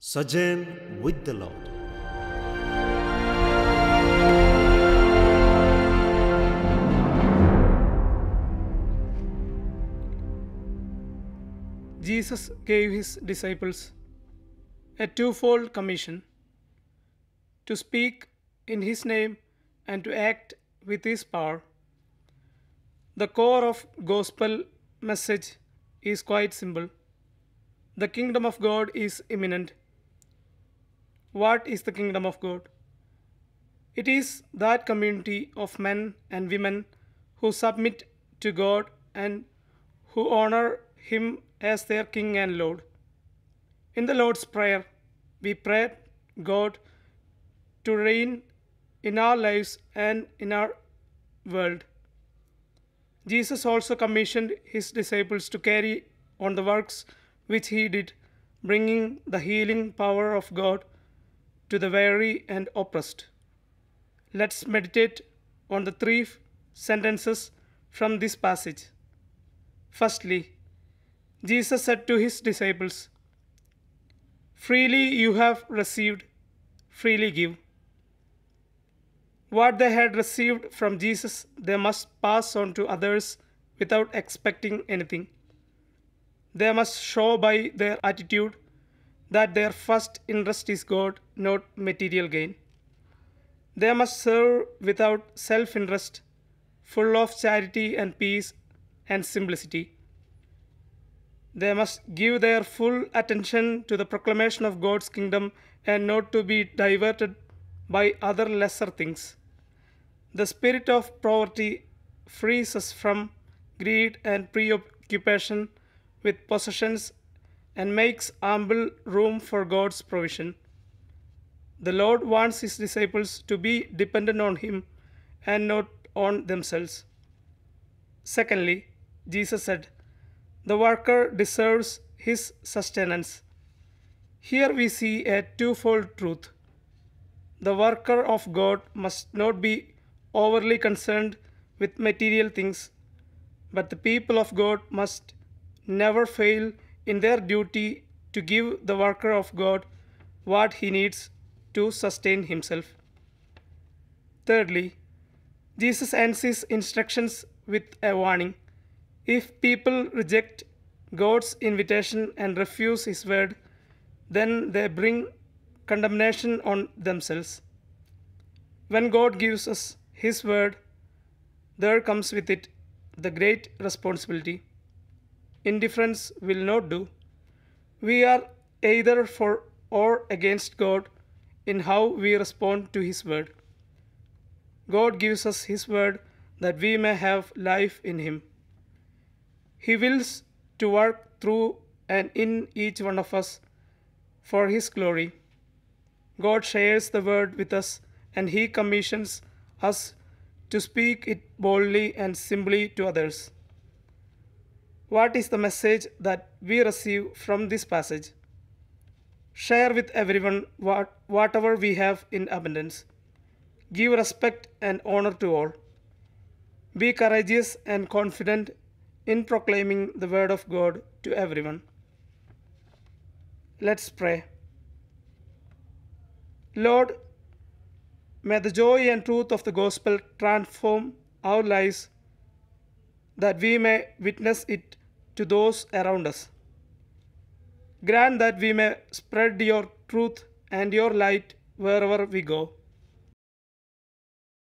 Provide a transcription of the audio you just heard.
Sojourn with the Lord. Jesus gave his disciples a twofold commission to speak in his name and to act with his power. The core of gospel message is quite simple. The kingdom of God is imminent what is the kingdom of God? It is that community of men and women who submit to God and who honor Him as their King and Lord. In the Lord's Prayer, we pray God to reign in our lives and in our world. Jesus also commissioned his disciples to carry on the works which he did, bringing the healing power of God to the weary and oppressed. Let's meditate on the three sentences from this passage. Firstly, Jesus said to his disciples, Freely you have received, freely give. What they had received from Jesus, they must pass on to others without expecting anything. They must show by their attitude that their first interest is God, not material gain. They must serve without self interest, full of charity and peace and simplicity. They must give their full attention to the proclamation of God's kingdom and not to be diverted by other lesser things. The spirit of poverty frees us from greed and preoccupation with possessions and makes ample room for God's provision. The Lord wants his disciples to be dependent on him and not on themselves. Secondly, Jesus said, The worker deserves his sustenance. Here we see a twofold truth. The worker of God must not be overly concerned with material things, but the people of God must never fail in their duty to give the worker of God what he needs to sustain himself. Thirdly, Jesus ends his instructions with a warning. If people reject God's invitation and refuse his word, then they bring condemnation on themselves. When God gives us his word, there comes with it the great responsibility indifference will not do. We are either for or against God in how we respond to His word. God gives us His word that we may have life in Him. He wills to work through and in each one of us for His glory. God shares the word with us and He commissions us to speak it boldly and simply to others. What is the message that we receive from this passage? Share with everyone what, whatever we have in abundance. Give respect and honor to all. Be courageous and confident in proclaiming the word of God to everyone. Let's pray. Lord, may the joy and truth of the gospel transform our lives that we may witness it to those around us. Grant that we may spread your truth and your light wherever we go.